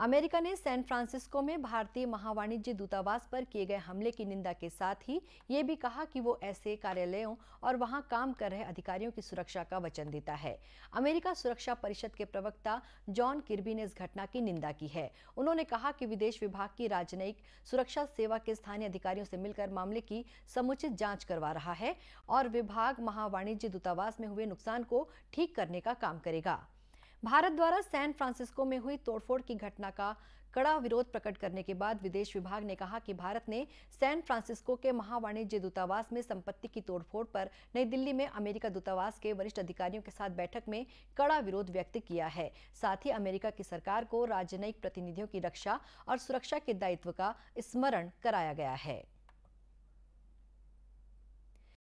America ने San Francisco में भारतीय महावाणिज्य दूतावास पर किए गए हमले की निंदा के साथ ही ये भी कहा कि वो ऐसे कार्यालयों और वहां काम कर रहे अधिकारियों की सुरक्षा का वचन देता है अमेरिका सुरक्षा परिषद के प्रवक्ता जॉन किर्बी ने इस घटना की निंदा की है उन्होंने कहा कि विदेश विभाग की राजनयिक सुरक्षा सेवा के स्थानीय अधिकारियों से मिलकर मामले की समुचित जाँच करवा रहा है और विभाग महावाणिज्य दूतावास में हुए नुकसान को ठीक करने का काम करेगा भारत द्वारा सैन फ्रांसिस्को में हुई तोड़फोड़ की घटना का कड़ा विरोध प्रकट करने के बाद विदेश विभाग ने कहा कि भारत ने सैन फ्रांसिस्को के महावाणिज्य दूतावास में संपत्ति की तोड़फोड़ पर नई दिल्ली में अमेरिका दूतावास के वरिष्ठ अधिकारियों के साथ बैठक में कड़ा विरोध व्यक्त किया है साथ ही अमेरिका की सरकार को राजनयिक प्रतिनिधियों की रक्षा और सुरक्षा के दायित्व का स्मरण कराया गया है